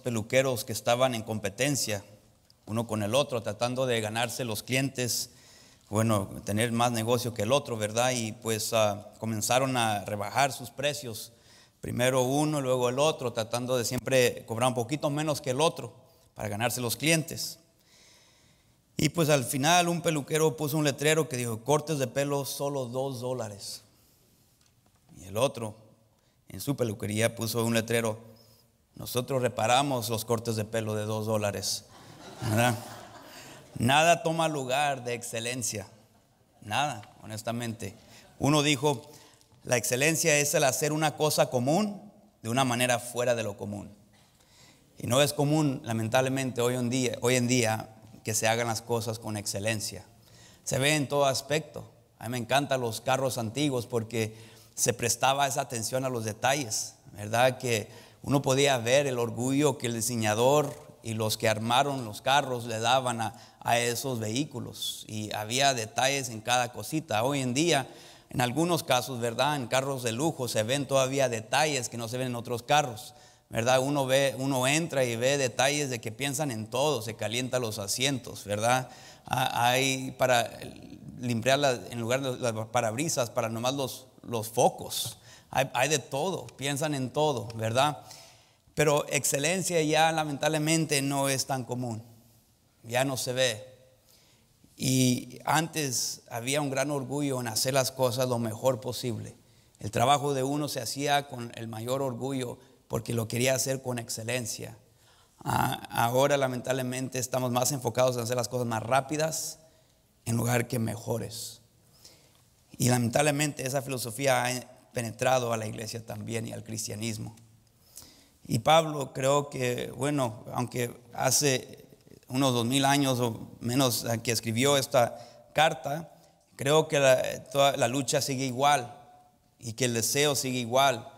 peluqueros que estaban en competencia uno con el otro, tratando de ganarse los clientes, bueno, tener más negocio que el otro, ¿verdad? Y pues ah, comenzaron a rebajar sus precios, primero uno, luego el otro, tratando de siempre cobrar un poquito menos que el otro para ganarse los clientes. Y pues al final un peluquero puso un letrero que dijo, cortes de pelo solo dos dólares. Y el otro en su peluquería puso un letrero, nosotros reparamos los cortes de pelo de dos dólares. Nada toma lugar de excelencia. Nada, honestamente. Uno dijo, la excelencia es el hacer una cosa común de una manera fuera de lo común. Y no es común, lamentablemente, hoy en día, hoy en día que se hagan las cosas con excelencia. Se ve en todo aspecto. A mí me encantan los carros antiguos porque se prestaba esa atención a los detalles, ¿verdad? Que uno podía ver el orgullo que el diseñador y los que armaron los carros le daban a, esos vehículos. Y había detalles en cada cosita. Hoy en día, en algunos casos, ¿verdad? En carros de lujo se ven todavía detalles que no se ven en otros carros. ¿Verdad? Uno ve, uno entra y ve detalles de que piensan en todo, se calientan los asientos, ¿verdad? Ah, hay para limpiar en lugar de las parabrisas, para nomás los, los focos, hay, de todo, piensan en todo, ¿verdad? Pero excelencia ya lamentablemente no es tan común, ya no se ve. Y antes había un gran orgullo en hacer las cosas lo mejor posible. El trabajo de uno se hacía con el mayor orgullo porque lo quería hacer con excelencia. Ahora lamentablemente estamos más enfocados en hacer las cosas más rápidas en lugar que mejores. Y lamentablemente esa filosofía penetrado a la iglesia también y al cristianismo. Y Pablo creo que, bueno, aunque hace unos dos mil años o menos que escribió esta carta, creo que la, lucha sigue igual y que el deseo sigue igual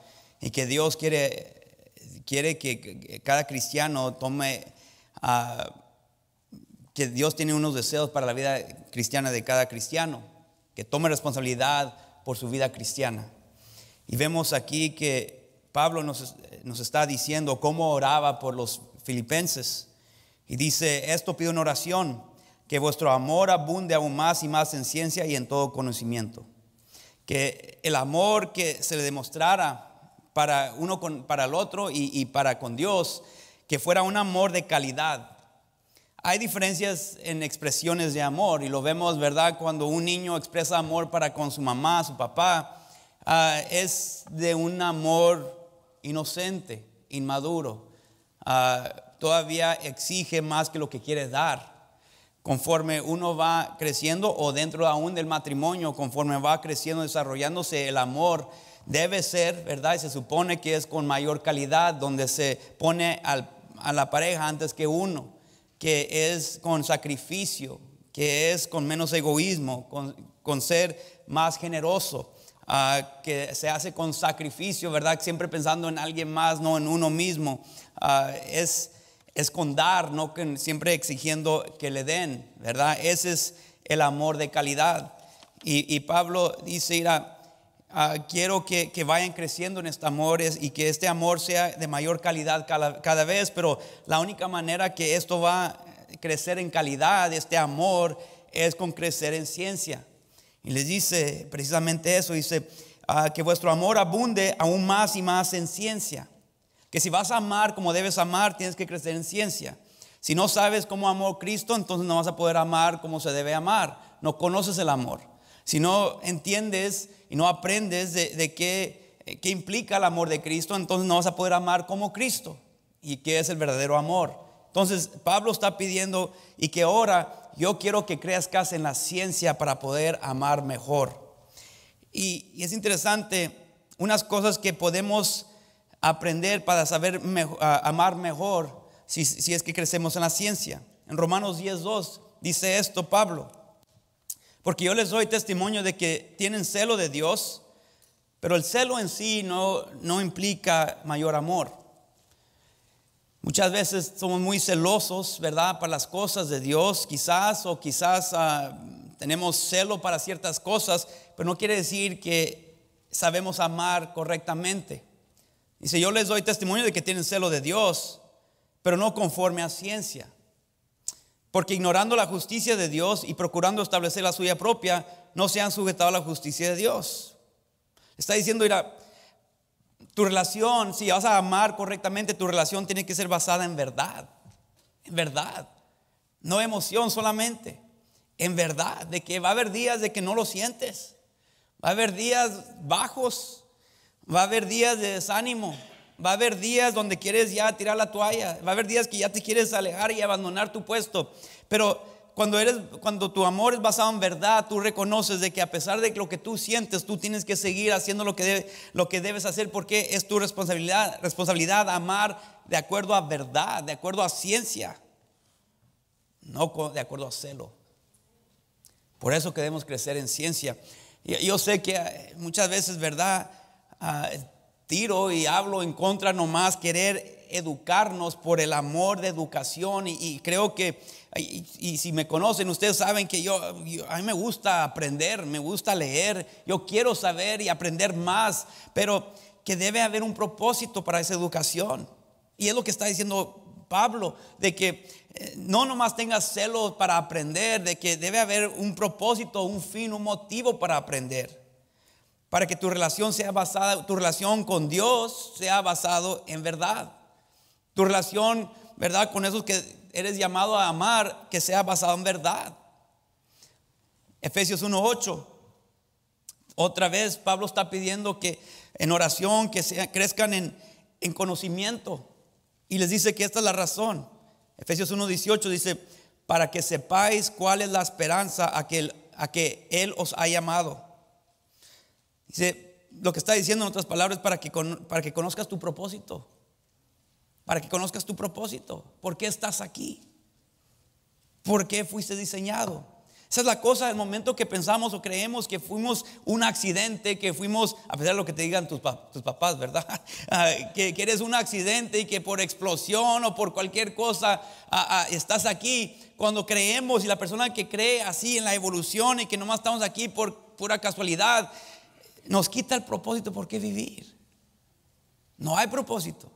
y que Dios quiere, quiere que cada cristiano tome, ah, que Dios tiene unos deseos para la vida cristiana de cada cristiano, que tome responsabilidad por su vida cristiana. Y vemos aquí que Pablo nos, está diciendo cómo oraba por los filipenses. Y dice, esto pido una oración, que vuestro amor abunde aún más y más en ciencia y en todo conocimiento. Que el amor que se le demostrara para uno para el otro y, y para con Dios, que fuera un amor de calidad, hay diferencias en expresiones de amor y lo vemos, ¿verdad? Cuando un niño expresa amor para con su mamá, su papá, Ah, es de un amor inocente, inmaduro. Ah, todavía exige más que lo que quiere dar. Conforme uno va creciendo o dentro aún del matrimonio, conforme va creciendo, desarrollándose el amor, debe ser, ¿verdad? Y se supone que es con mayor calidad, donde se pone a la pareja antes que uno, que es con sacrificio, que es con menos egoísmo, con ser más generoso. Ah, que se hace con sacrificio, ¿verdad? Siempre pensando en alguien más, no en uno mismo. Ah, es, es no que, siempre exigiendo que le den, ¿verdad? Ese es el amor de calidad. Y, y Pablo dice, ah, quiero que, que, vayan creciendo en este amor y que este amor sea de mayor calidad cada, cada vez, pero la única manera que esto va a crecer en calidad, este amor, es con crecer en ciencia. Y les dice precisamente eso, dice, ah, que vuestro amor abunde aún más y más en ciencia. Que si vas a amar como debes amar, tienes que crecer en ciencia. Si no sabes cómo amó Cristo, entonces no vas a poder amar como se debe amar. No conoces el amor. Si no entiendes y no aprendes de, de qué, eh, qué implica el amor de Cristo, entonces no vas a poder amar como Cristo y qué es el verdadero amor. Entonces Pablo está pidiendo y que ora yo quiero que creas casi en la ciencia para poder amar mejor. Y, es interesante, unas cosas que podemos aprender para saber amar mejor si, es que crecemos en la ciencia. En Romanos 10.2 dice esto Pablo, porque yo les doy testimonio de que tienen celo de Dios, pero el celo en sí no, no implica mayor amor. Muchas veces somos muy celosos, ¿verdad? Para las cosas de Dios, quizás, o quizás ah, tenemos celo para ciertas cosas, pero no quiere decir que sabemos amar correctamente. Dice, yo les doy testimonio de que tienen celo de Dios, pero no conforme a ciencia. Porque ignorando la justicia de Dios y procurando establecer la suya propia, no se han sujetado a la justicia de Dios. Está diciendo, mira, tu relación, si vas a amar correctamente, tu relación tiene que ser basada en verdad. En verdad. No emoción solamente. En verdad. De que va a haber días de que no lo sientes. Va a haber días bajos. Va a haber días de desánimo. Va a haber días donde quieres ya tirar la toalla. Va a haber días que ya te quieres alejar y abandonar tu puesto. Pero cuando, eres, cuando tu amor es basado en verdad, tú reconoces de que a pesar de lo que tú sientes, tú tienes que seguir haciendo lo que, lo que debes hacer porque es tu responsabilidad, responsabilidad amar de acuerdo a verdad, de acuerdo a ciencia, no de acuerdo a celo. Por eso queremos crecer en ciencia. Yo sé que eh, muchas veces, ¿verdad? Ah, tiro y hablo en contra nomás querer educarnos por el amor de educación y creo que y, si me conocen, ustedes saben que yo, a mí me gusta aprender, me gusta leer, yo quiero saber y aprender más, pero que debe haber un propósito para esa educación. Y es lo que está diciendo Pablo, de que eh, no nomás tengas celos para aprender, de que debe haber un propósito, un fin, un motivo para aprender. Para que tu relación sea basada, tu relación con Dios sea basado en verdad. Tu relación, ¿verdad? Con esos que eres llamado a amar que sea basado en verdad. Efesios 1.8. Otra vez Pablo está pidiendo que en oración, que crezcan en, conocimiento. Y les dice que esta es la razón. Efesios 1.18 dice, para que sepáis cuál es la esperanza a que, a que Él os ha llamado. Dice, lo que está diciendo en otras palabras, para que, para que conozcas tu propósito para que conozcas tu propósito. ¿Por qué estás aquí? ¿Por qué fuiste diseñado? Esa es la cosa del momento que pensamos o creemos que fuimos un accidente, que fuimos, a pesar de lo que te digan tus, papás, ¿verdad? Ah, que, eres un accidente y que por explosión o por cualquier cosa ah, ah, estás aquí. Cuando creemos y la persona que cree así en la evolución y que nomás estamos aquí por pura casualidad, nos quita el propósito por qué vivir. No hay propósito.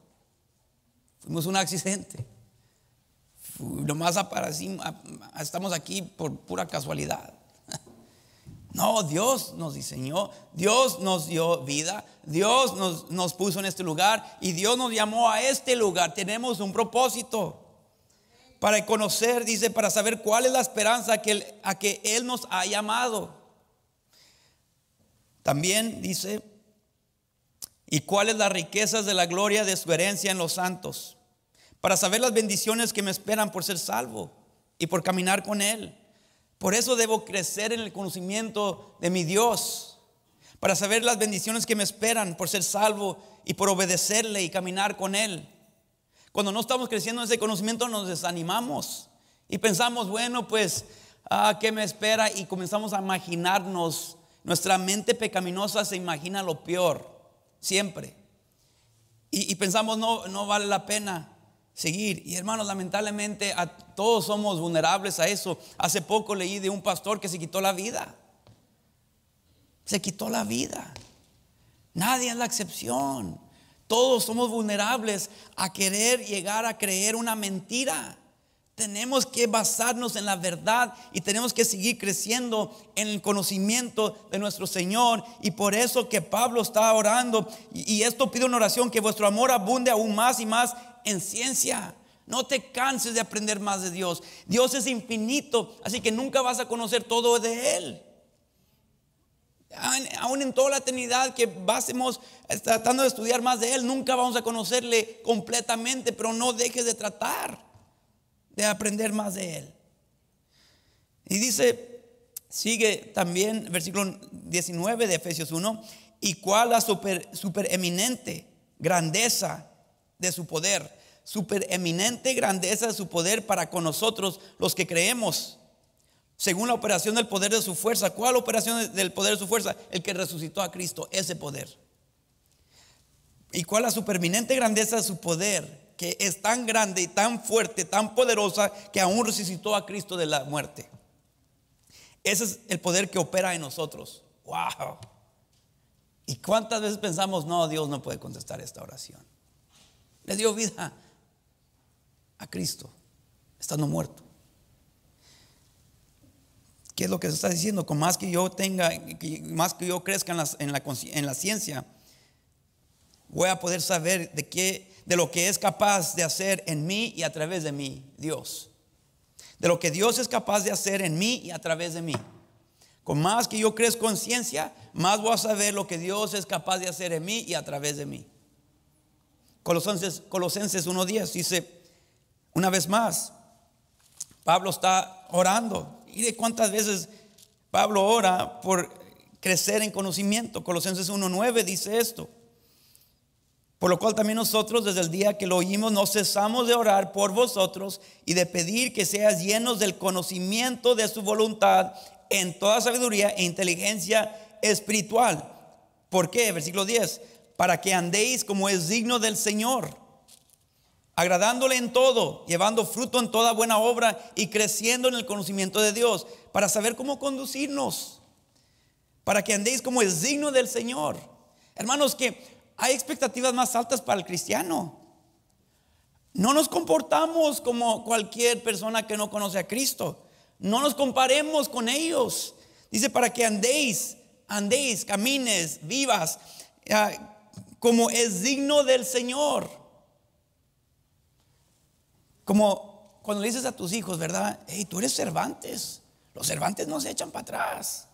Fuimos un accidente. Nomás aparecimos, estamos aquí por pura casualidad. No, Dios nos diseñó, Dios nos dio vida, Dios nos, puso en este lugar y Dios nos llamó a este lugar. Tenemos un propósito para conocer, dice, para saber cuál es la esperanza que a que Él nos ha llamado. También dice, y cuáles las riquezas de la gloria de su herencia en los santos para saber las bendiciones que me esperan por ser salvo y por caminar con Él. Por eso debo crecer en el conocimiento de mi Dios, para saber las bendiciones que me esperan por ser salvo y por obedecerle y caminar con Él. Cuando no estamos creciendo en ese conocimiento nos desanimamos y pensamos, bueno, pues, ah, ¿qué me espera? Y comenzamos a imaginarnos, nuestra mente pecaminosa se imagina lo peor, siempre. Y, pensamos, no, no vale la pena seguir. Y hermanos, lamentablemente a todos somos vulnerables a eso. Hace poco leí de un pastor que se quitó la vida. Se quitó la vida. Nadie es la excepción. Todos somos vulnerables a querer llegar a creer una mentira. Tenemos que basarnos en la verdad y tenemos que seguir creciendo en el conocimiento de nuestro Señor. Y por eso que Pablo está orando. Y, esto pide una oración, que vuestro amor abunde aún más y más en ciencia. No te canses de aprender más de Dios. Dios es infinito, así que nunca vas a conocer todo de Él. Aún en toda la eternidad que basemos eh, tratando de estudiar más de Él, nunca vamos a conocerle completamente, pero no dejes de tratar de aprender más de Él. Y dice, sigue también versículo 19 de Efesios 1, y cuál la super, supereminente grandeza de su poder, supereminente grandeza de su poder para con nosotros los que creemos, según la operación del poder de su fuerza. ¿Cuál operación del poder de su fuerza? El que resucitó a Cristo, ese poder. ¿Y cuál la supereminente grandeza de su poder que es tan grande y tan fuerte, tan poderosa, que aún resucitó a Cristo de la muerte. Ese es el poder que opera en nosotros. ¡Wow! ¿Y cuántas veces pensamos, no, Dios no puede contestar esta oración? Le dio vida a Cristo, estando muerto. ¿Qué es lo que se está diciendo? Con más que yo tenga, más que yo crezca en la, en la ciencia, voy a poder saber de qué de lo que es capaz de hacer en mí y a través de mí, Dios. De lo que Dios es capaz de hacer en mí y a través de mí. Con más que yo crezco conciencia ciencia, más voy a saber lo que Dios es capaz de hacer en mí y a través de mí. Colosenses, Colosenses 1.10 dice, una vez más, Pablo está orando. ¿Y de cuántas veces Pablo ora por crecer en conocimiento? Colosenses 1.9 dice esto. Por lo cual también nosotros desde el día que lo oímos no cesamos de orar por vosotros y de pedir que seas llenos del conocimiento de su voluntad en toda sabiduría e inteligencia espiritual. ¿Por qué? Versículo 10. Para que andéis como es digno del Señor, agradándole en todo, llevando fruto en toda buena obra y creciendo en el conocimiento de Dios, para saber cómo conducirnos, para que andéis como es digno del Señor. Hermanos, que hay expectativas más altas para el cristiano. No nos comportamos como cualquier persona que no conoce a Cristo. No nos comparemos con ellos. Dice para que andéis, andéis, camines, vivas, ah, como es digno del Señor. Como cuando le dices a tus hijos, ¿verdad? Hey, tú eres Cervantes. Los Cervantes no se echan para atrás.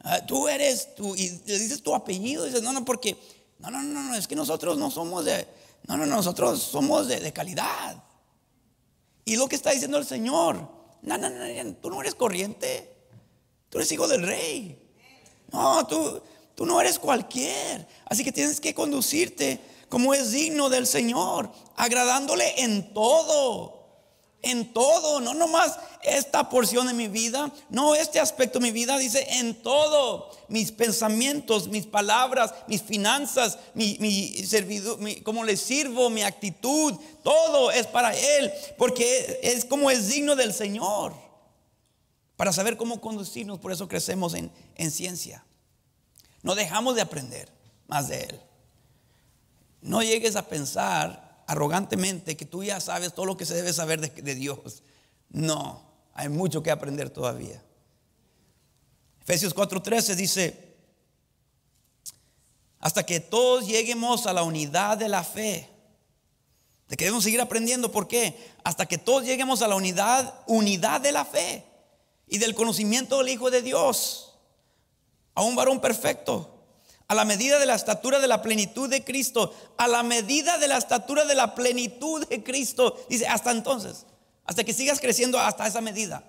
Ah, tú eres tú, y le dices tu apellido. Dices, no, no, porque no, no, no, no, es que nosotros no somos de, no, no, nosotros somos de, de calidad. Y lo que está diciendo el Señor, no, no, no, tú no eres corriente, tú eres hijo del rey. No, tú, tú no eres cualquier. Así que tienes que conducirte como es digno del Señor, agradándole en todo en todo, no nomás esta porción de mi vida, no este aspecto de mi vida, dice en todo, mis pensamientos, mis palabras, mis finanzas, mi, mi, Como cómo le sirvo, mi actitud, todo es para Él, porque es como es digno del Señor, para saber cómo conducirnos, por eso crecemos en, en ciencia. No dejamos de aprender más de Él. No llegues a pensar arrogantemente que tú ya sabes todo lo que se debe saber de, Dios. No, hay mucho que aprender todavía. Efesios 4:13 dice, hasta que todos lleguemos a la unidad de la fe. De que debemos seguir aprendiendo, ¿por qué? Hasta que todos lleguemos a la unidad, unidad de la fe y del conocimiento del Hijo de Dios, a un varón perfecto a la medida de la estatura de la plenitud de Cristo, a la medida de la estatura de la plenitud de Cristo. Dice, hasta entonces, hasta que sigas creciendo hasta esa medida,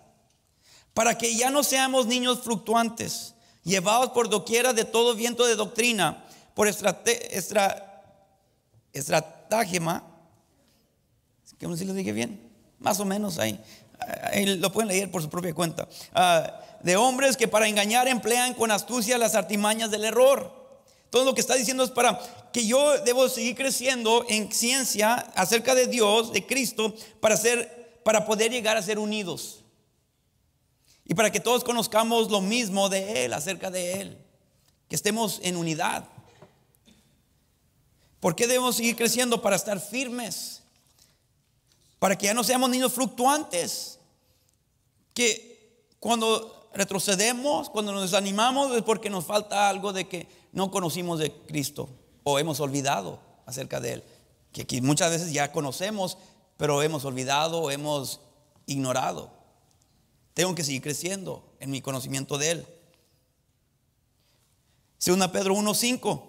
para que ya no seamos niños fluctuantes, llevados por doquiera de todo viento de doctrina, por estratagema, que uno lo dije bien, más o menos ahí, lo pueden leer por su propia cuenta, ah, de hombres que para engañar emplean con astucia las artimañas del error entonces lo que está diciendo es para que yo debo seguir creciendo en ciencia acerca de Dios, de Cristo, para, ser, para poder llegar a ser unidos. Y para que todos conozcamos lo mismo de Él, acerca de Él. Que estemos en unidad. ¿Por qué debemos seguir creciendo? Para estar firmes. Para que ya no seamos niños fluctuantes. Que cuando retrocedemos, cuando nos desanimamos, es porque nos falta algo de que no conocimos de Cristo o hemos olvidado acerca de Él. Que aquí muchas veces ya conocemos, pero hemos olvidado, hemos ignorado. Tengo que seguir creciendo en mi conocimiento de Él. Segunda Pedro 1.5.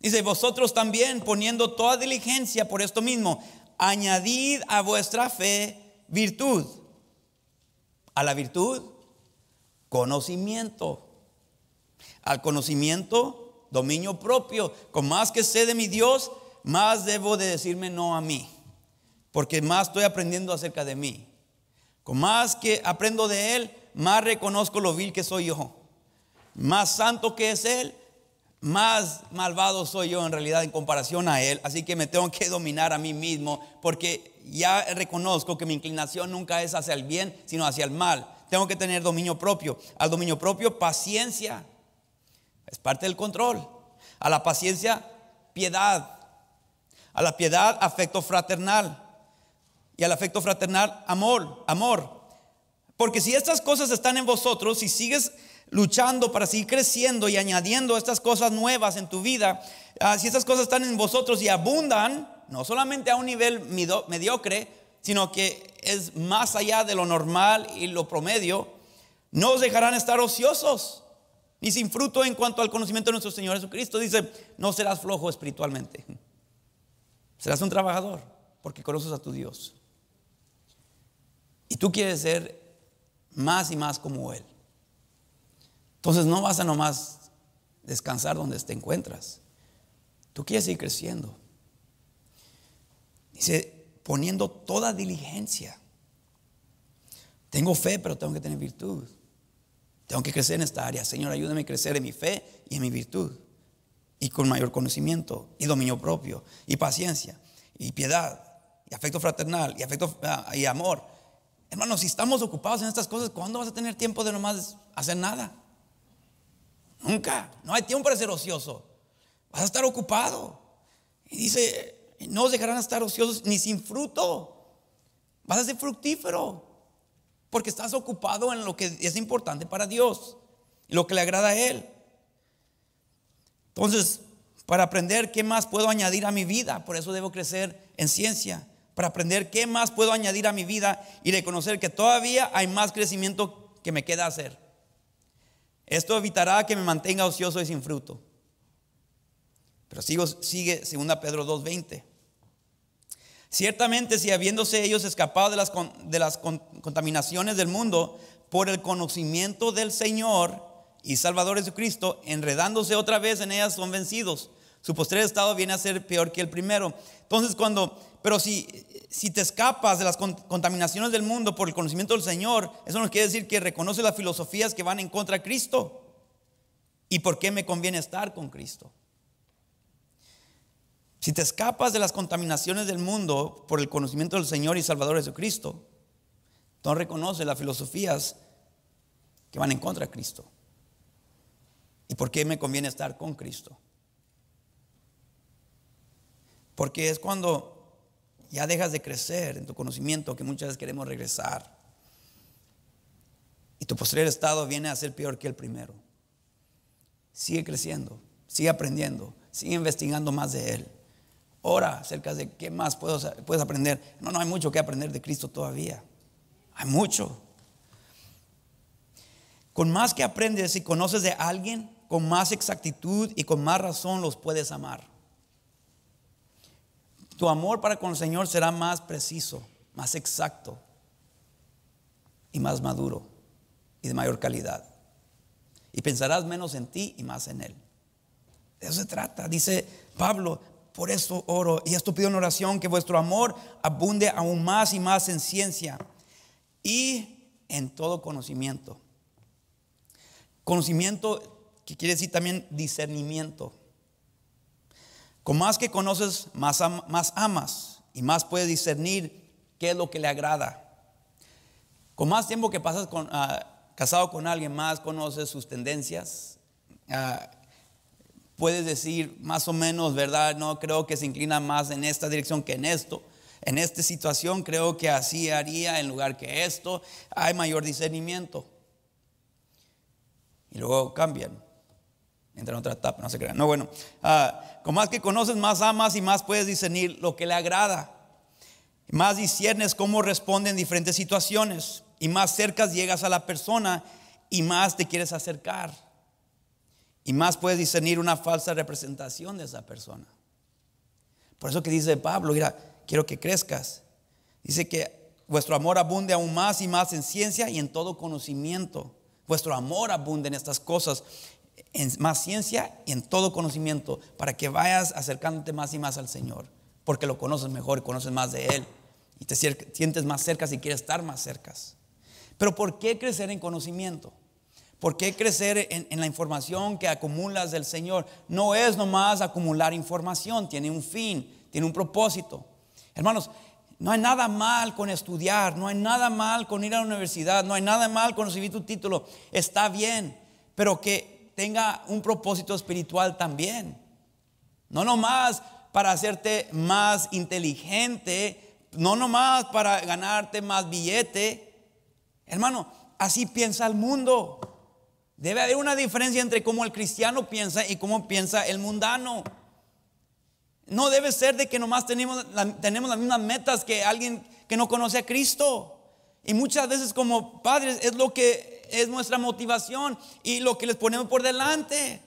Dice, vosotros también poniendo toda diligencia por esto mismo, añadid a vuestra fe virtud. A la virtud, conocimiento al conocimiento, dominio propio. Con más que sé de mi Dios, más debo de decirme no a mí, porque más estoy aprendiendo acerca de mí. Con más que aprendo de Él, más reconozco lo vil que soy yo. Más santo que es Él, más malvado soy yo en realidad en comparación a Él. Así que me tengo que dominar a mí mismo porque ya reconozco que mi inclinación nunca es hacia el bien, sino hacia el mal. Tengo que tener dominio propio. Al dominio propio, paciencia. Es parte del control. A la paciencia, piedad. A la piedad, afecto fraternal. Y al afecto fraternal, amor, amor. Porque si estas cosas están en vosotros, y sigues luchando para seguir creciendo y añadiendo estas cosas nuevas en tu vida, ah, si estas cosas están en vosotros y abundan, no solamente a un nivel mediocre, sino que es más allá de lo normal y lo promedio, no os dejarán estar ociosos y sin fruto en cuanto al conocimiento de nuestro Señor Jesucristo. Dice, no serás flojo espiritualmente. Serás un trabajador porque conoces a tu Dios. Y tú quieres ser más y más como Él. Entonces no vas a nomás descansar donde te encuentras. Tú quieres ir creciendo. Dice, poniendo toda diligencia. Tengo fe, pero tengo que tener virtud. Tengo que crecer en esta área. Señor, ayúdame a crecer en mi fe y en mi virtud. Y con mayor conocimiento y dominio propio y paciencia y piedad y afecto fraternal y afecto ah, y amor. Hermanos, si estamos ocupados en estas cosas, ¿cuándo vas a tener tiempo de nomás hacer nada? Nunca. No hay tiempo para ser ocioso. Vas a estar ocupado. Y dice, no os dejarán estar ociosos ni sin fruto. Vas a ser fructífero porque estás ocupado en lo que es importante para Dios, lo que le agrada a Él. Entonces, para aprender qué más puedo añadir a mi vida, por eso debo crecer en ciencia, para aprender qué más puedo añadir a mi vida y reconocer que todavía hay más crecimiento que me queda hacer. Esto evitará que me mantenga ocioso y sin fruto. Pero sigo, sigue 2 Pedro 2.20. Ciertamente si habiéndose ellos escapado de las, contaminaciones del mundo por el conocimiento del Señor y Salvador Jesucristo, enredándose otra vez en ellas son vencidos. Su posterior estado viene a ser peor que el primero. Entonces cuando, pero si, si te escapas de las contaminaciones del mundo por el conocimiento del Señor, eso nos quiere decir que reconoce las filosofías que van en contra de Cristo. ¿Y por qué me conviene estar con Cristo? Si te escapas de las contaminaciones del mundo por el conocimiento del Señor y Salvador Jesucristo, no reconoces las filosofías que van en contra de Cristo. ¿Y por qué me conviene estar con Cristo? Porque es cuando ya dejas de crecer en tu conocimiento que muchas veces queremos regresar. Y tu posterior estado viene a ser peor que el primero. Sigue creciendo, sigue aprendiendo, sigue investigando más de Él. Ora acerca de qué más puedes, puedes aprender. No, no hay mucho que aprender de Cristo todavía. Hay mucho. Con más que aprendes y conoces de alguien, con más exactitud y con más razón los puedes amar. Tu amor para con el Señor será más preciso, más exacto y más maduro y de mayor calidad. Y pensarás menos en ti y más en Él. De eso se trata, dice Pablo por esto oro. Y esto pido en oración, que vuestro amor abunde aún más y más en ciencia y en todo conocimiento. Conocimiento que quiere decir también discernimiento. Con más que conoces, más, amas y más puedes discernir qué es lo que le agrada. Con más tiempo que pasas ah, casado con alguien más, conoces sus tendencias, ah, puedes decir más o menos, ¿verdad? No creo que se inclina más en esta dirección que en esto. En esta situación creo que así haría en lugar que esto. Hay mayor discernimiento. Y luego cambian. Entran en otra etapa, no se crean. No, bueno, ah, con más que conoces, más amas y más puedes discernir lo que le agrada. Más disciernes cómo responden diferentes situaciones. Y más cercas llegas a la persona y más te quieres acercar. Y más puedes discernir una falsa representación de esa persona. Por eso que dice Pablo, mira, quiero que crezcas. Dice que vuestro amor abunde aún más y más en ciencia y en todo conocimiento. Vuestro amor abunde en estas cosas, en más ciencia y en todo conocimiento, para que vayas acercándote más y más al Señor, porque lo conoces mejor, y conoces más de Él y te sientes más cerca si quieres estar más cerca. Pero ¿por qué crecer en conocimiento? ¿Por qué crecer en, en, la información que acumulas del Señor? No es nomás acumular información, tiene un fin, tiene un propósito. Hermanos, no hay nada mal con estudiar, no hay nada mal con ir a la universidad, no hay nada mal con recibir tu título, está bien, pero que tenga un propósito espiritual también. No nomás para hacerte más inteligente, no nomás para ganarte más billete. Hermano, así piensa el mundo. Debe haber una diferencia entre cómo el cristiano piensa y cómo piensa el mundano. No debe ser de que nomás tenemos, tenemos las mismas metas que alguien que no conoce a Cristo. Y muchas veces como padres es lo que es nuestra motivación y lo que les ponemos por delante.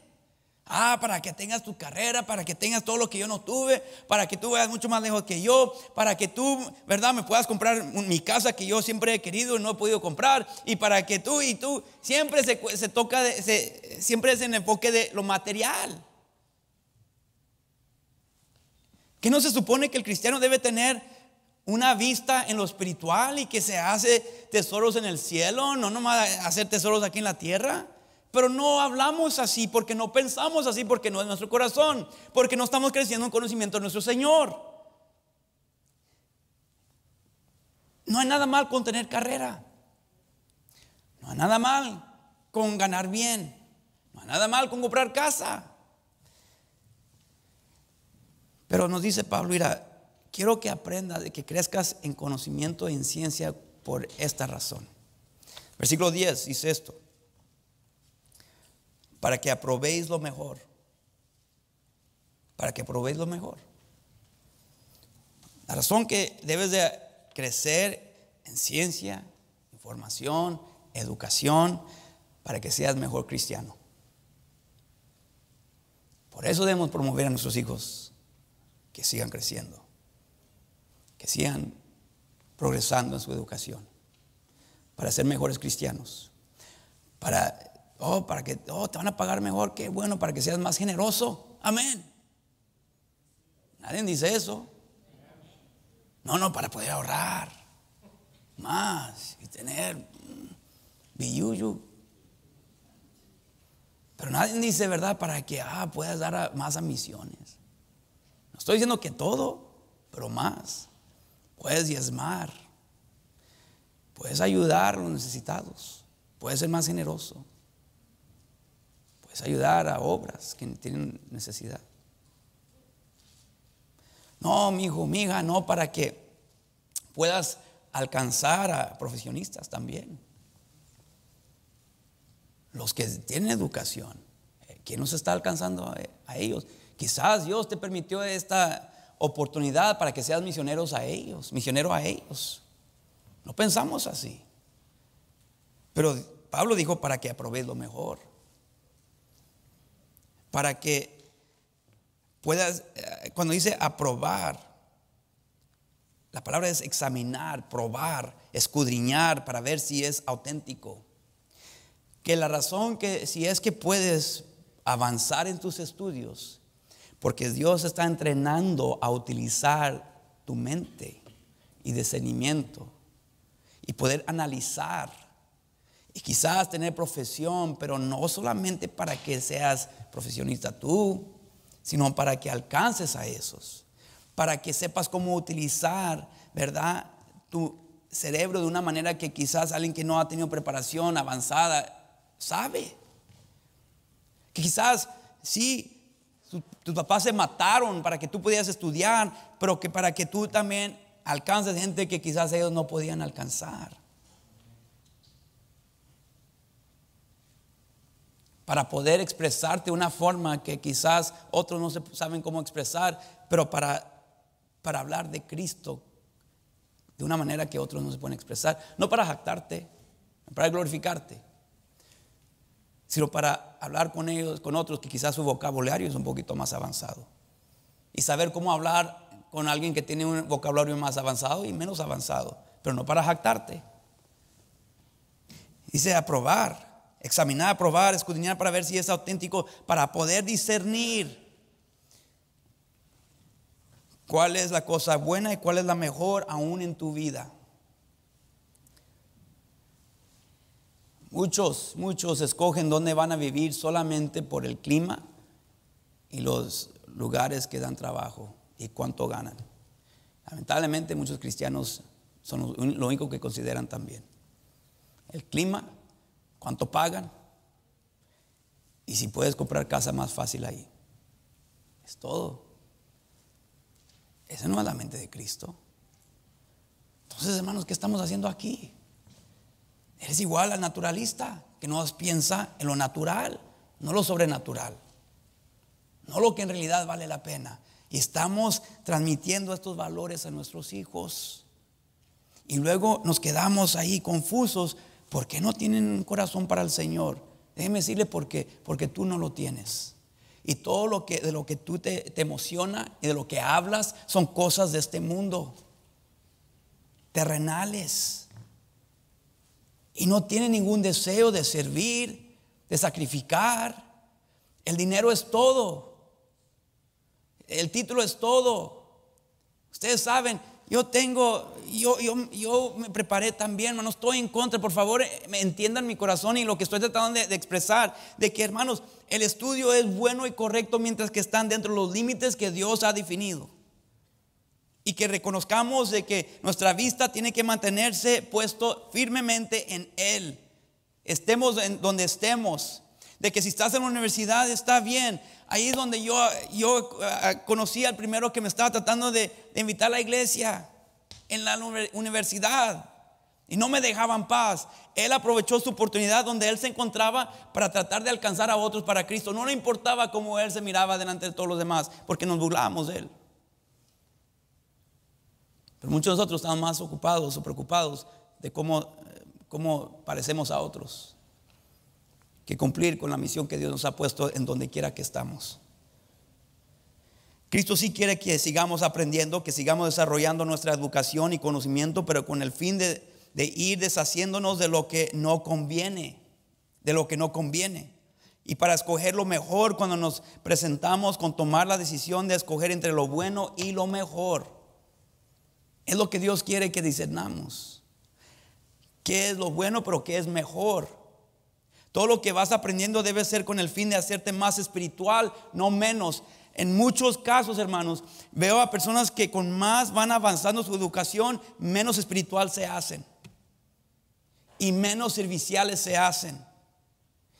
Ah, para que tengas tu carrera, para que tengas todo lo que yo no tuve, para que tú vayas mucho más lejos que yo, para que tú, ¿verdad? Me puedas comprar mi casa que yo siempre he querido y no he podido comprar, y para que tú y tú siempre se, toca, siempre es en enfoque de lo material. Que no se supone que el cristiano debe tener una vista en lo espiritual y que se hace tesoros en el cielo, no nomás hacer tesoros aquí en la tierra pero no hablamos así porque no pensamos así, porque no es nuestro corazón, porque no estamos creciendo en conocimiento de nuestro Señor. No hay nada mal con tener carrera. No hay nada mal con ganar bien. No hay nada mal con comprar casa. Pero nos dice Pablo, mira, quiero que aprendas, que crezcas en conocimiento y en ciencia por esta razón. Versículo 10 dice esto para que aprobéis lo mejor. Para que aprobéis lo mejor. La razón que debes de crecer en ciencia, información, educación, para que seas mejor cristiano. Por eso debemos promover a nuestros hijos que sigan creciendo, que sigan progresando en su educación, para ser mejores cristianos, para Oh, para que oh, te van a pagar mejor, qué bueno, para que seas más generoso. Amén. Nadie dice eso. No, no, para poder ahorrar más y tener mm, billuyu. Pero nadie dice, ¿verdad? Para que ah, puedas dar más a misiones. No estoy diciendo que todo, pero más. Puedes diezmar. Puedes ayudar a los necesitados. Puedes ser más generoso ayudar a obras que tienen necesidad. No, mi hijo, mi hija, no, para que puedas alcanzar a profesionistas también. Los que tienen educación, eh, ¿quién nos está alcanzando a ellos? Quizás Dios te permitió esta oportunidad para que seas misioneros a ellos, misionero a ellos. No pensamos así. Pero Pablo dijo para que aprobéis lo mejor para que puedas, eh, cuando dice aprobar, la palabra es examinar, probar, escudriñar para ver si es auténtico. Que la razón que si es que puedes avanzar en tus estudios, porque Dios está entrenando a utilizar tu mente y discernimiento y poder analizar y quizás tener profesión, pero no solamente para que seas profesionista tú, sino para que alcances a esos, para que sepas cómo utilizar, ¿verdad? Tu cerebro de una manera que quizás alguien que no ha tenido preparación avanzada sabe. Que quizás sí, tus papás se mataron para que tú pudieras estudiar, pero que para que tú también alcances gente que quizás ellos no podían alcanzar. para poder expresarte de una forma que quizás otros no se saben cómo expresar, pero para, para hablar de Cristo de una manera que otros no se pueden expresar, no para jactarte, para glorificarte, sino para hablar con ellos, con otros que quizás su vocabulario es un poquito más avanzado. Y saber cómo hablar con alguien que tiene un vocabulario más avanzado y menos avanzado, pero no para jactarte. Dice aprobar examinar, probar, escudriñar para ver si es auténtico, para poder discernir cuál es la cosa buena y cuál es la mejor aún en tu vida. Muchos, muchos escogen dónde van a vivir solamente por el clima y los lugares que dan trabajo y cuánto ganan. Lamentablemente muchos cristianos son lo único que consideran también. El clima cuánto pagan y si puedes comprar casa más fácil ahí. Es todo. Esa no es la mente de Cristo. Entonces, hermanos, ¿qué estamos haciendo aquí? Eres igual al naturalista, que no piensa en lo natural, no lo sobrenatural, no lo que en realidad vale la pena. Y estamos transmitiendo estos valores a nuestros hijos. Y luego nos quedamos ahí confusos qué no tienen un corazón para el Señor. Déjeme decirle por qué, porque tú no lo tienes. Y todo lo que de lo que tú te, te emociona y de lo que hablas son cosas de este mundo, terrenales. Y no tiene ningún deseo de servir, de sacrificar. El dinero es todo. El título es todo. Ustedes saben, yo tengo, yo, yo, me preparé también, hermanos. estoy en contra. Por favor, eh, me entiendan mi corazón y lo que estoy tratando de, expresar, de que, hermanos, el estudio es bueno y correcto mientras que están dentro de los límites que Dios ha definido. Y que reconozcamos de que nuestra vista tiene que mantenerse puesto firmemente en Él. Estemos en donde estemos, de que si estás en la universidad está bien. Ahí es donde yo, yo eh, conocí al primero que me estaba tratando de, invitar a la iglesia, en la universidad. Y no me dejaban paz. Él aprovechó su oportunidad donde él se encontraba para tratar de alcanzar a otros para Cristo. No le importaba cómo él se miraba delante de todos los demás, porque nos burlábamos de él. Pero muchos de nosotros estamos más ocupados o preocupados de cómo, eh, cómo parecemos a otros que cumplir con la misión que Dios nos ha puesto en donde quiera que estamos. Cristo sí quiere que sigamos aprendiendo, que sigamos desarrollando nuestra educación y conocimiento, pero con el fin de, ir deshaciéndonos de lo que no conviene, de lo que no conviene. Y para escoger lo mejor cuando nos presentamos con tomar la decisión de escoger entre lo bueno y lo mejor. Es lo que Dios quiere que discernamos. ¿Qué es lo bueno, pero qué es mejor? Todo lo que vas aprendiendo debe ser con el fin de hacerte más espiritual, no menos. En muchos casos, hermanos, veo a personas que con más van avanzando su educación, menos espiritual se hacen. Y menos serviciales se hacen.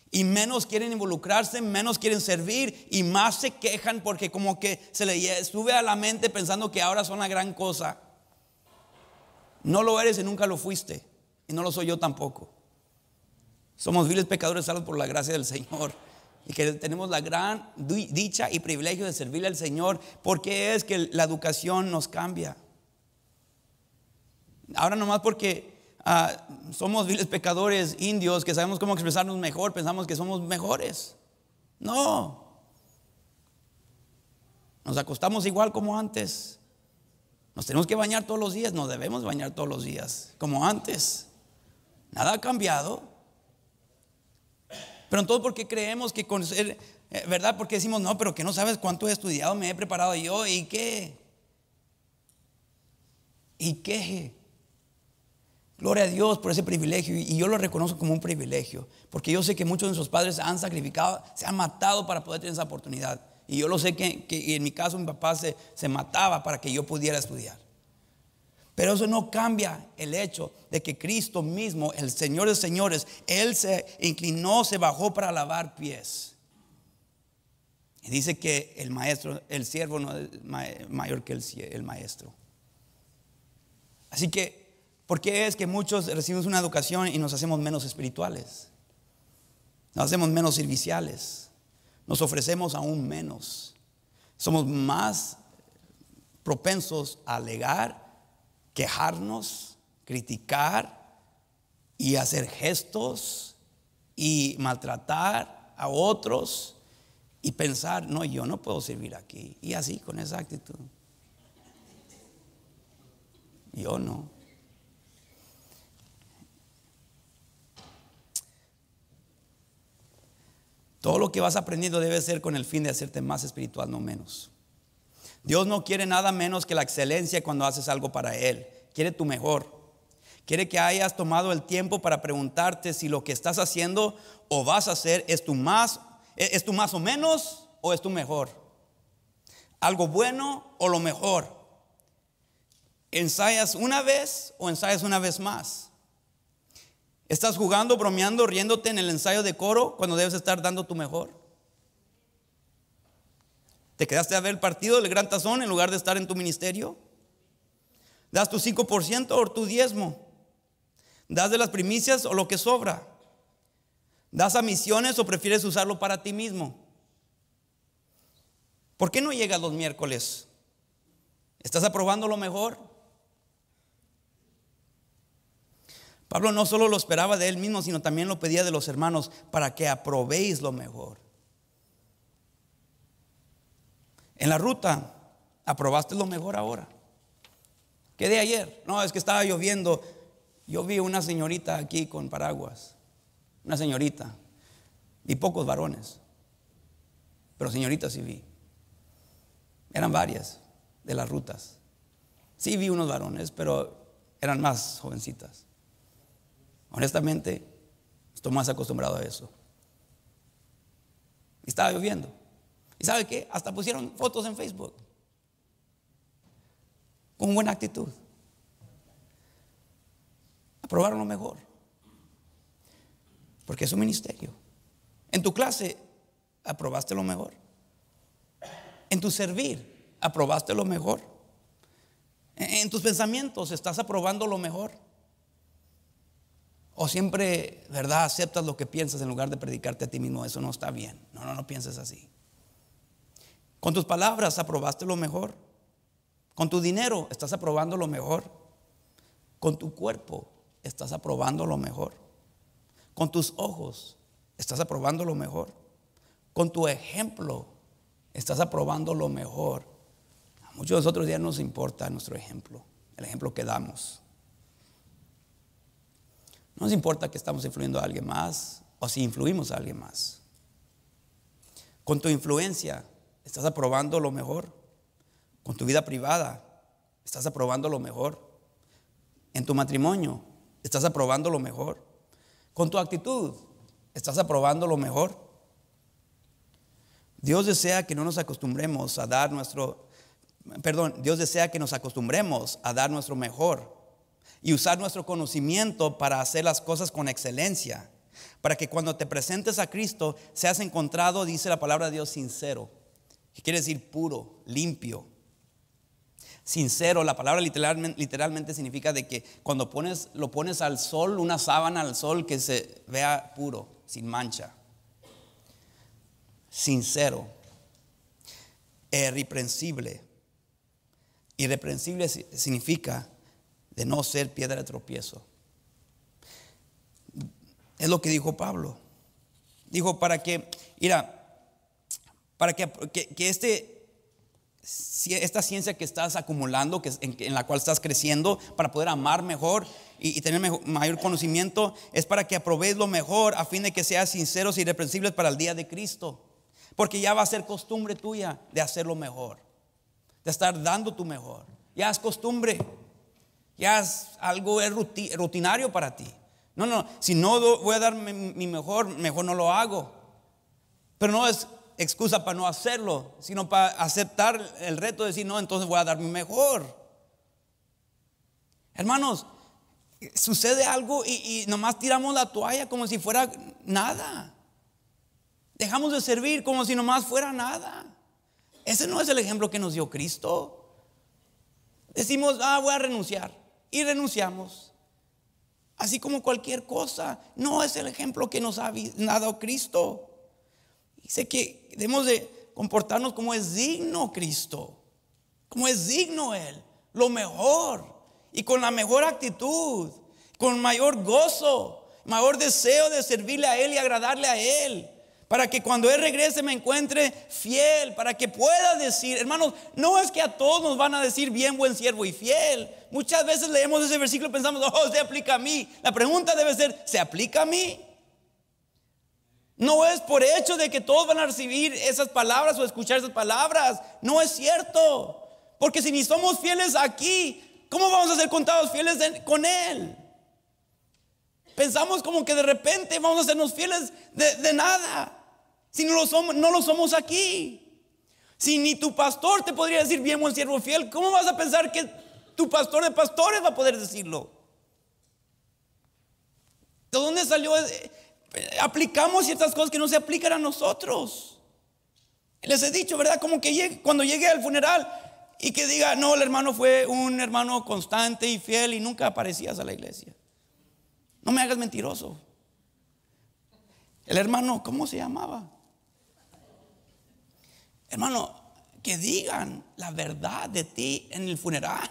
Y menos quieren involucrarse, menos quieren servir y más se quejan porque como que se le sube a la mente pensando que ahora son la gran cosa. No lo eres y nunca lo fuiste. Y no lo soy yo tampoco. Somos viles pecadores salvos por la gracia del Señor. Y que tenemos la gran dicha y privilegio de servirle al Señor. Porque es que la educación nos cambia. Ahora nomás porque ah, somos viles pecadores indios que sabemos cómo expresarnos mejor, pensamos que somos mejores. No. Nos acostamos igual como antes. Nos tenemos que bañar todos los días, nos debemos bañar todos los días, como antes. Nada ha cambiado. Pero entonces, ¿por qué creemos que con eh, verdad? Porque decimos, no, pero que no sabes cuánto he estudiado, me he preparado yo, ¿y qué? ¿Y qué? Gloria a Dios por ese privilegio y yo lo reconozco como un privilegio, porque yo sé que muchos de sus padres han sacrificado, se han matado para poder tener esa oportunidad. Y yo lo sé que, en mi caso mi papá se, se mataba para que yo pudiera estudiar. Pero eso no cambia el hecho de que Cristo mismo, el Señor de señores, Él se inclinó, se bajó para lavar pies. Y dice que el maestro, el siervo no es mayor que el, maestro. Así que, ¿por qué es que muchos recibimos una educación y nos hacemos menos espirituales? Nos hacemos menos serviciales. Nos ofrecemos aún menos. Somos más propensos a alegar quejarnos, criticar y hacer gestos y maltratar a otros y pensar, no, yo no puedo servir aquí. Y así, con esa actitud. Yo no. Todo lo que vas aprendiendo debe ser con el fin de hacerte más espiritual, no menos. Dios no quiere nada menos que la excelencia cuando haces algo para Él. Quiere tu mejor. Quiere que hayas tomado el tiempo para preguntarte si lo que estás haciendo o vas a hacer es tu más, e-, es tu más o menos o es tu mejor. Algo bueno o lo mejor. ¿Ensayas una vez o ensayas una vez más? ¿Estás jugando, bromeando, riéndote en el ensayo de coro cuando debes estar dando tu mejor? ¿Te quedaste a ver el partido del gran tazón en lugar de estar en tu ministerio? ¿Das tu 5% o tu diezmo? ¿Das de las primicias o lo que sobra? ¿Das a misiones o prefieres usarlo para ti mismo? ¿Por qué no llega los miércoles? ¿Estás aprobando lo mejor? Pablo no solo lo esperaba de él mismo, sino también lo pedía de los hermanos para que aprobéis lo mejor. En la ruta, aprobaste lo mejor ahora. ¿Qué de ayer? No, es que estaba lloviendo. Yo vi una señorita aquí con paraguas. Una señorita. Y pocos varones. Pero señoritas sí vi. Eran varias de las rutas. Sí vi unos varones, pero eran más jovencitas. Honestamente, estoy más acostumbrado a eso. Y estaba lloviendo. ¿Y sabe qué? Hasta pusieron fotos en Facebook. Con buena actitud. Aprobaron lo mejor. Porque es un ministerio. En tu clase aprobaste lo mejor. En tu servir aprobaste lo mejor. En tus pensamientos estás aprobando lo mejor. O siempre, ¿verdad? Aceptas lo que piensas en lugar de predicarte a ti mismo. Eso no está bien. No, no, no pienses así. Con tus palabras aprobaste lo mejor. Con tu dinero estás aprobando lo mejor. Con tu cuerpo estás aprobando lo mejor. Con tus ojos estás aprobando lo mejor. Con tu ejemplo estás aprobando lo mejor. A muchos de nosotros ya nos importa nuestro ejemplo, el ejemplo que damos. No nos importa que estamos influyendo a alguien más o si influimos a alguien más. Con tu influencia Estás aprobando lo mejor. Con tu vida privada, estás aprobando lo mejor. En tu matrimonio, estás aprobando lo mejor. Con tu actitud, estás aprobando lo mejor. Dios desea que no nos acostumbremos a dar nuestro, perdón, Dios desea que nos acostumbremos a dar nuestro mejor y usar nuestro conocimiento para hacer las cosas con excelencia, para que cuando te presentes a Cristo seas encontrado, dice la palabra de Dios, sincero quiere decir puro, limpio, sincero. La palabra literalmente, significa de que cuando pones, lo pones al sol, una sábana al sol, que se vea puro, sin mancha. Sincero, eh, irreprensible. Irreprensible significa de no ser piedra de tropiezo. Es lo que dijo Pablo. Dijo para que, mira, para que, que, este, esta ciencia que estás acumulando, que, en, la cual estás creciendo, para poder amar mejor y, tener mayor conocimiento, es para que aproveches lo mejor a fin de que seas sinceros y e irreprensibles para el día de Cristo. Porque ya va a ser costumbre tuya de hacer lo mejor, de estar dando tu mejor. Ya es costumbre, ya es algo es rutinario para ti. No, no, si no voy a dar mi mejor, mejor no lo hago. Pero no es excusa para no hacerlo, sino para aceptar el reto de decir, no, entonces voy a dar mi mejor. Hermanos, sucede algo y, y nomás tiramos la toalla como si fuera nada. Dejamos de servir como si nomás fuera nada. Ese no es el ejemplo que nos dio Cristo. Decimos, ah, voy a renunciar. Y renunciamos. Así como cualquier cosa. No es el ejemplo que nos ha dado Cristo. Dice que debemos de comportarnos como es digno Cristo, como es digno Él, lo mejor y con la mejor actitud, con mayor gozo, mayor deseo de servirle a Él y agradarle a Él. Para que cuando Él regrese me encuentre fiel, para que pueda decir, hermanos, no es que a todos nos van a decir bien, buen siervo y fiel. Muchas veces leemos ese versículo y pensamos, oh, se aplica a mí. La pregunta debe ser, ¿se aplica a mí? No es por hecho de que todos van a recibir esas palabras o escuchar esas palabras. No es cierto. Porque si ni somos fieles aquí, ¿cómo vamos a ser contados fieles con Él? Pensamos como que de repente vamos a sernos fieles de, nada. Si no lo, somos, no lo somos aquí. Si ni tu pastor te podría decir bien buen siervo fiel, ¿cómo vas a pensar que tu pastor de pastores va a poder decirlo? ¿De dónde salió aplicamos ciertas cosas que no se aplican a nosotros. Les he dicho, ¿verdad? Como que cuando llegue al funeral y que diga, no, el hermano fue un hermano constante y fiel y nunca aparecías a la iglesia. No me hagas mentiroso. El hermano, ¿cómo se llamaba? Hermano, que digan la verdad de ti en el funeral.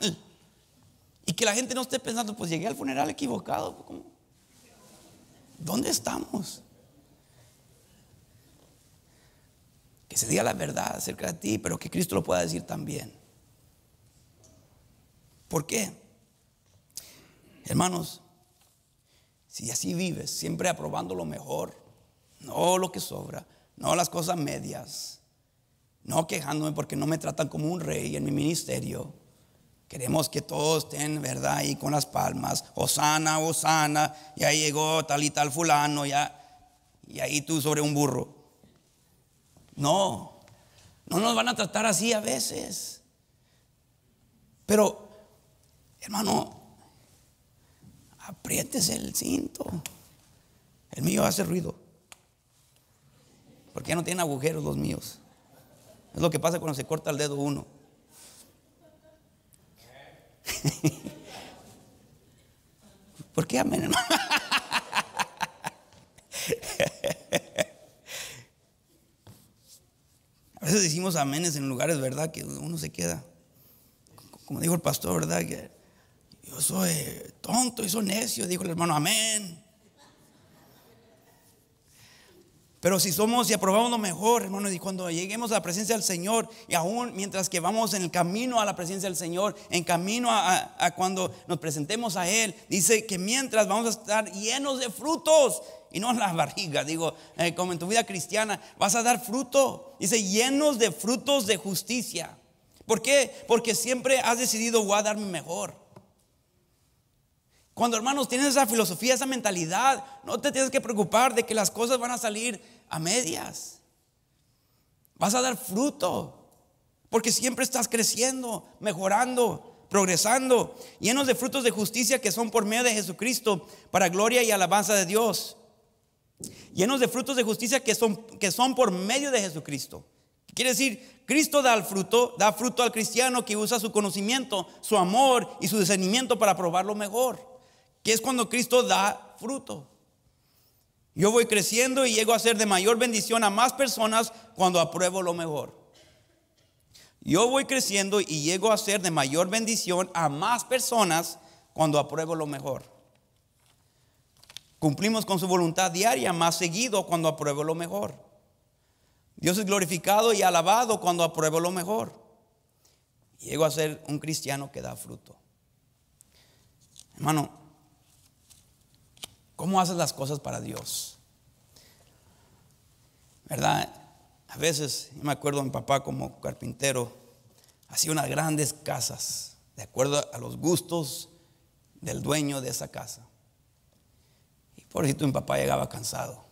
Y que la gente no esté pensando, pues llegué al funeral equivocado. ¿Dónde estamos? Que se diga la verdad acerca de ti, pero que Cristo lo pueda decir también. ¿Por qué? Hermanos, si así vives, siempre aprobando lo mejor, no lo que sobra, no las cosas medias, no quejándome porque no me tratan como un rey en mi ministerio, Queremos que todos estén, ¿verdad? Ahí con las palmas. Osana, Osana, ya llegó tal y tal fulano, ya. Y ahí tú sobre un burro. No, no nos van a tratar así a veces. Pero, hermano, apriétese el cinto. El mío hace ruido. Porque no tienen agujeros los míos. Es lo que pasa cuando se corta el dedo uno. ¿Por qué amén, A veces decimos amenes en lugares, ¿verdad? Que uno se queda. Como dijo el pastor, ¿verdad? yo soy tonto y soy necio. Dijo el hermano, amén. Pero si somos y aprobamos lo mejor, hermanos, y cuando lleguemos a la presencia del Señor, y aún mientras que vamos en el camino a la presencia del Señor, en camino a, cuando nos presentemos a Él, dice que mientras vamos a estar llenos de frutos, y no en la barriga, digo, eh, como en tu vida cristiana, vas a dar fruto. Dice, llenos de frutos de justicia. ¿Por qué? Porque siempre has decidido, voy a darme mejor. Cuando hermanos tienes esa filosofía, esa mentalidad, no te tienes que preocupar de que las cosas van a salir a medias. Vas a dar fruto. Porque siempre estás creciendo, mejorando, progresando, llenos de frutos de justicia que son por medio de Jesucristo para gloria y alabanza de Dios. Llenos de frutos de justicia que son, que son por medio de Jesucristo. Quiere decir, Cristo da el fruto, da fruto al cristiano que usa su conocimiento, su amor y su discernimiento para probar lo mejor, que es cuando Cristo da fruto. Yo voy creciendo y llego a ser de mayor bendición a más personas cuando apruebo lo mejor. Yo voy creciendo y llego a ser de mayor bendición a más personas cuando apruebo lo mejor. Cumplimos con su voluntad diaria más seguido cuando apruebo lo mejor. Dios es glorificado y alabado cuando apruebo lo mejor. Llego a ser un cristiano que da fruto. Hermano, ¿Cómo haces las cosas para Dios? ¿Verdad? A veces, me acuerdo de mi papá como carpintero, hacía unas grandes casas, de acuerdo a los gustos del dueño de esa casa. Y por eso mi papá llegaba cansado.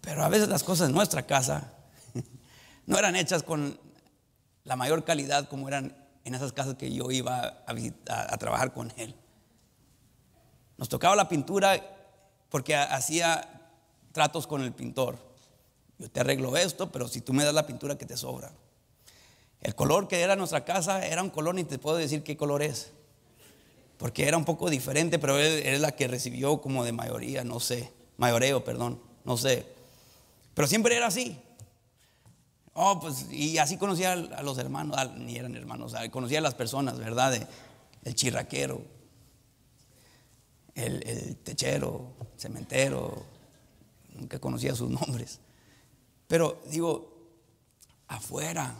Pero a veces las cosas en nuestra casa no eran hechas con la mayor calidad como eran en esas casas que yo iba a trabajar con él. Nos tocaba la pintura porque hacía tratos con el pintor. Yo te arreglo esto, pero si tú me das la pintura que te sobra. El color que era nuestra casa era un color, ni te puedo decir qué color es, porque era un poco diferente, pero era la que recibió como de mayoría, no sé, mayoreo, perdón, no sé. Pero siempre era así. Oh, pues, y así conocía a los hermanos, ni eran hermanos, conocía a las personas, ¿verdad? el chirraquero, el, el techero, cementero, nunca conocía sus nombres. Pero digo, afuera,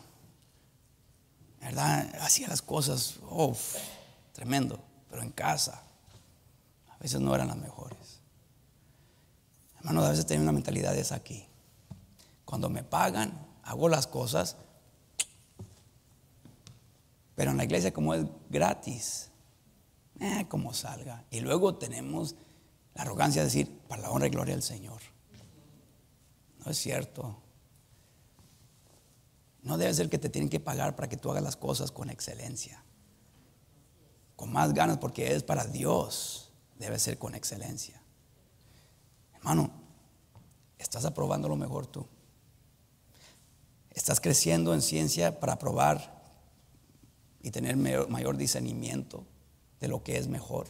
¿verdad? Hacía las cosas, tremendo, pero en casa a veces no eran las mejores. Hermanos, a veces tengo una mentalidad de esa aquí. Cuando me pagan, hago las cosas, pero en la iglesia como es gratis, eh, como salga. Y luego tenemos la arrogancia de decir, para la honra y gloria del Señor. No es cierto. No debe ser que te tienen que pagar para que tú hagas las cosas con excelencia. Con más ganas porque es para Dios. Debe ser con excelencia. Hermano, estás aprobando lo mejor tú. Estás creciendo en ciencia para aprobar y tener mayor discernimiento de lo que es mejor.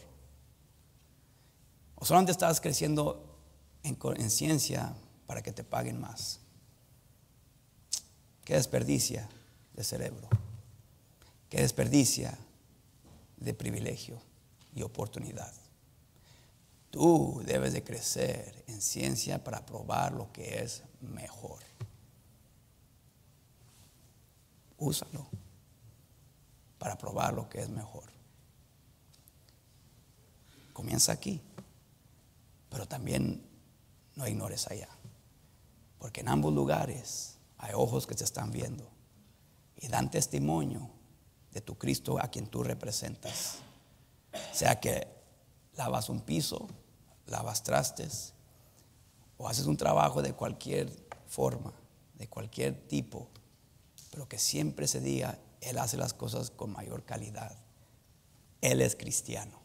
O solamente estás creciendo en, en ciencia para que te paguen más. Qué desperdicia de cerebro. Qué desperdicia de privilegio y oportunidad. Tú debes de crecer en ciencia para probar lo que es mejor. Úsalo para probar lo que es mejor comienza aquí, pero también no ignores allá, porque en ambos lugares hay ojos que te están viendo y dan testimonio de tu Cristo a quien tú representas. Sea que lavas un piso, lavas trastes o haces un trabajo de cualquier forma, de cualquier tipo, pero que siempre se diga, Él hace las cosas con mayor calidad. Él es cristiano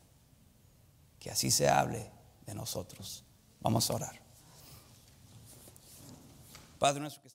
que así se hable de nosotros. Vamos a orar. Padre nuestro que